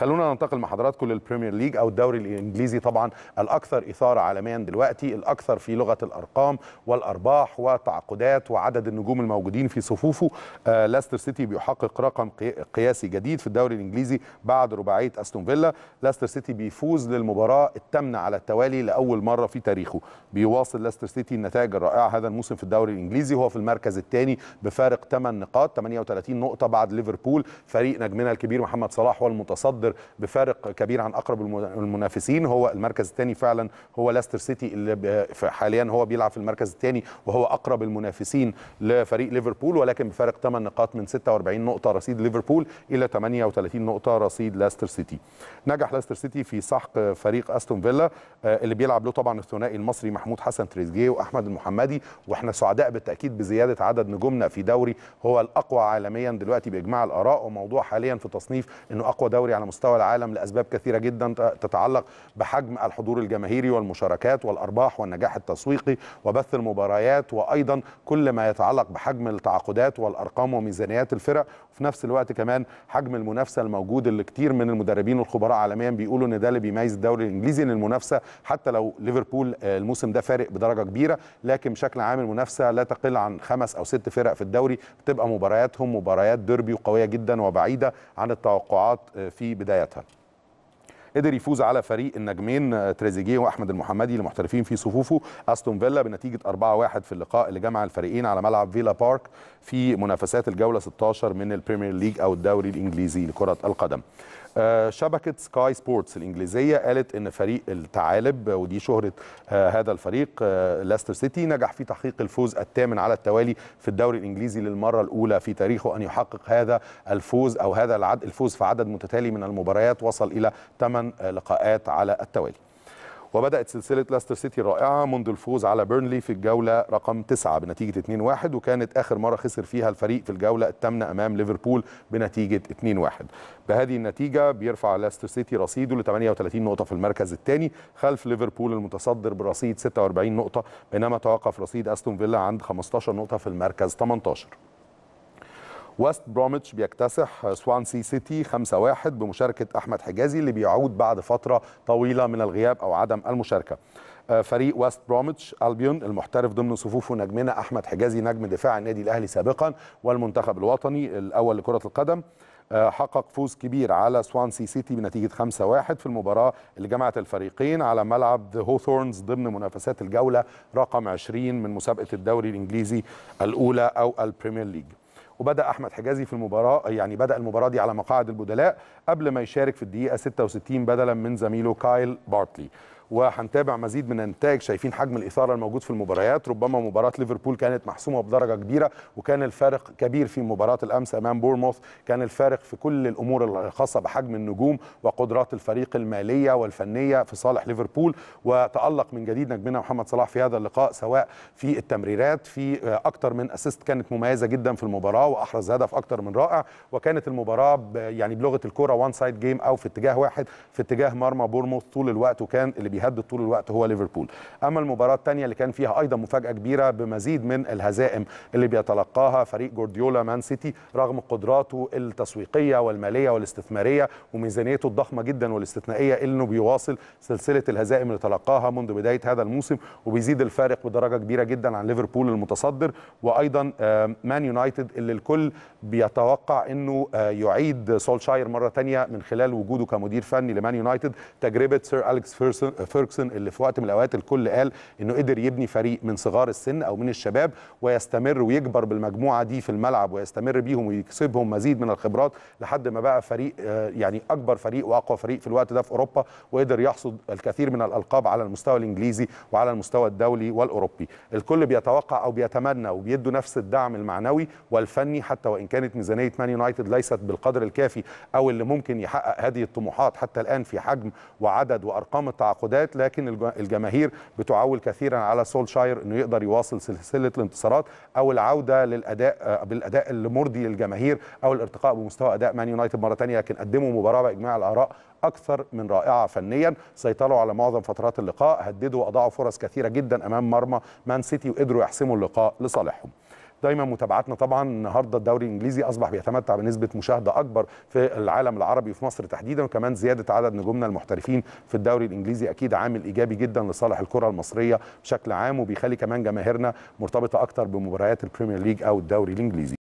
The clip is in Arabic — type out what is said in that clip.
خلونا ننتقل مع حضراتكم للبريمير ليج او الدوري الانجليزي طبعا الاكثر اثاره عالميا دلوقتي الاكثر في لغه الارقام والارباح وتعاقدات وعدد النجوم الموجودين في صفوفه آه لاستر سيتي بيحقق رقم قياسي جديد في الدوري الانجليزي بعد رباعيه استون فيلا لاستر سيتي بيفوز للمباراه الثامنه على التوالي لاول مره في تاريخه بيواصل لاستر سيتي النتائج الرائعه هذا الموسم في الدوري الانجليزي هو في المركز الثاني بفارق 8 نقاط 38 نقطه بعد ليفربول فريق نجمنا الكبير محمد صلاح والمتصدر ليستر بفارق كبير عن اقرب المنافسين هو المركز الثاني فعلا هو لاستر سيتي اللي حاليا هو بيلعب في المركز الثاني وهو اقرب المنافسين لفريق ليفربول ولكن بفارق 8 نقاط من 46 نقطه رصيد ليفربول الى 38 نقطه رصيد لاستر سيتي نجح لاستر سيتي في سحق فريق استون فيلا آه، اللي بيلعب له طبعا الثنائي المصري محمود حسن تريزيجيه واحمد المحمدي واحنا سعداء بالتاكيد بزياده عدد نجومنا في دوري هو الاقوى عالميا دلوقتي باجماع الاراء وموضوع حاليا في تصنيف انه اقوى دوري على مستوى مستوى العالم لأسباب كثيرة جدا تتعلق بحجم الحضور الجماهيري والمشاركات والأرباح والنجاح التسويقي وبث المباريات وأيضا كل ما يتعلق بحجم التعاقدات والأرقام وميزانيات الفرق وفي نفس الوقت كمان حجم المنافسة الموجود اللي كتير من المدربين والخبراء عالميا بيقولوا إن ده اللي بيميز الدوري الإنجليزي إن المنافسة حتى لو ليفربول الموسم ده فارق بدرجة كبيرة لكن بشكل عام المنافسة لا تقل عن خمس أو ست فرق في الدوري بتبقى مبارياتهم مباريات ديربي وقوية جدا وبعيدة عن التوقعات في بداية بدايه قدر يفوز على فريق النجمين آه، تريزيجيه واحمد المحمدي المحترفين في صفوفه استون فيلا بنتيجه 4-1 في اللقاء اللي جمع الفريقين على ملعب فيلا بارك في منافسات الجوله 16 من البريمير ليج او الدوري الانجليزي لكره القدم. آه، شبكه سكاي سبورتس الانجليزيه قالت ان فريق الثعالب ودي شهره آه، هذا الفريق آه، لاستر سيتي نجح في تحقيق الفوز الثامن على التوالي في الدوري الانجليزي للمره الاولى في تاريخه ان يحقق هذا الفوز او هذا الفوز في عدد متتالي من المباريات وصل الى 8 لقاءات على التوالي وبدأت سلسلة لاستر سيتي رائعة منذ الفوز على بيرنلي في الجولة رقم 9 بنتيجة 2-1 وكانت آخر مرة خسر فيها الفريق في الجولة الثامنة أمام ليفربول بنتيجة 2-1 بهذه النتيجة بيرفع لاستر سيتي رصيده ل 38 نقطة في المركز الثاني خلف ليفربول المتصدر برصيد 46 نقطة بينما توقف رصيد أستون فيلا عند 15 نقطة في المركز 18 وست بروميتش بيكتسح سوانسي سيتي 5-1 بمشاركة أحمد حجازي اللي بيعود بعد فترة طويلة من الغياب أو عدم المشاركة آه، فريق وست بروميتش البيون المحترف ضمن صفوفه نجمنا احمد حجازي نجم دفاع النادي الاهلي سابقا والمنتخب الوطني الاول لكره القدم آه، حقق فوز كبير على سوانسي سيتي بنتيجة 5-1 في المباراة اللي جمعت الفريقين على ملعب ذا هوثورنز ضمن منافسات الجولة رقم 20 من مسابقة الدوري الإنجليزي الأولى أو البريمير ليج وبدا احمد حجازي في المباراه يعني بدا المباراه دي على مقاعد البدلاء قبل ما يشارك في الدقيقه 66 بدلا من زميله كايل بارتلي وهنتابع مزيد من النتائج شايفين حجم الاثاره الموجود في المباريات ربما مباراه ليفربول كانت محسومه بدرجه كبيره وكان الفارق كبير في مباراه الامس امام بورموث كان الفارق في كل الامور الخاصه بحجم النجوم وقدرات الفريق الماليه والفنيه في صالح ليفربول وتالق من جديد نجمنا محمد صلاح في هذا اللقاء سواء في التمريرات في اكثر من اسيست كانت مميزه جدا في المباراه واحرز هدف اكثر من رائع وكانت المباراه يعني بلغه الكوره وان سايد جيم او في اتجاه واحد في اتجاه مرمى بورموث طول الوقت وكان اللي بيهدد طول الوقت هو ليفربول اما المباراه الثانيه اللي كان فيها ايضا مفاجاه كبيره بمزيد من الهزائم اللي بيتلقاها فريق جوارديولا مان سيتي رغم قدراته التسويقيه والماليه والاستثماريه وميزانيته الضخمه جدا والاستثنائيه انه بيواصل سلسله الهزائم اللي تلقاها منذ بدايه هذا الموسم وبيزيد الفارق بدرجه كبيره جدا عن ليفربول المتصدر وايضا آه، مان يونايتد اللي الكل بيتوقع انه آه، يعيد سولشاير مره ثانيه من خلال وجوده كمدير فني لمان يونايتد تجربه سير اليكس فيركسون اللي في وقت من الاوقات الكل قال انه قدر يبني فريق من صغار السن او من الشباب ويستمر ويكبر بالمجموعه دي في الملعب ويستمر بيهم ويكسبهم مزيد من الخبرات لحد ما بقى فريق آه، يعني اكبر فريق واقوى فريق في الوقت ده في اوروبا وقدر يحصد الكثير من الالقاب على المستوى الانجليزي وعلى المستوى الدولي والاوروبي الكل بيتوقع او بيتمنى وبيدوا نفس الدعم المعنوي والفني حتى وان كانت ميزانيه مان يونايتد ليست بالقدر الكافي او اللي ممكن يحقق هذه الطموحات حتى الان في حجم وعدد وارقام التعاقدات الانتقالات لكن الجماهير بتعول كثيرا على سولشاير انه يقدر يواصل سلسله الانتصارات او العوده للاداء آه، بالاداء اللي مرضي للجماهير او الارتقاء بمستوى اداء مان يونايتد مره ثانيه لكن قدموا مباراه باجماع الاراء اكثر من رائعه فنيا سيطروا على معظم فترات اللقاء هددوا واضاعوا فرص كثيره جدا امام مرمى مان سيتي وقدروا يحسموا اللقاء لصالحهم دايما متابعتنا طبعا النهارده الدوري الانجليزي اصبح بيتمتع بنسبه مشاهده اكبر في العالم العربي وفي مصر تحديدا وكمان زياده عدد نجومنا المحترفين في الدوري الانجليزي اكيد عامل ايجابي جدا لصالح الكره المصريه بشكل عام وبيخلي كمان جماهيرنا مرتبطه اكتر بمباريات البريمير ليج او الدوري الانجليزي